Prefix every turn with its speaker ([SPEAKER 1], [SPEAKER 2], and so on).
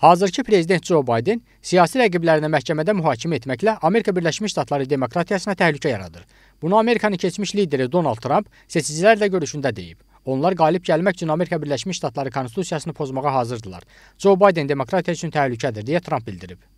[SPEAKER 1] Hazırki prezident Joe Biden siyasi rəqiblərinə məhkəmədə mühakimə etməklə Amerika Birləşmiş Ştatları demokratiyasına təhlükə yaradır. Bunu Amerikanın keçmiş lideri Donald Trump seçicilərlə görüşündə deyib. Onlar qalib gəlmək üçün Amerika Birləşmiş Ştatları konstitusiyasını pozmağa hazırdılar. Joe Biden demokratiya üçün təhlükədir deyə Trump bildirib.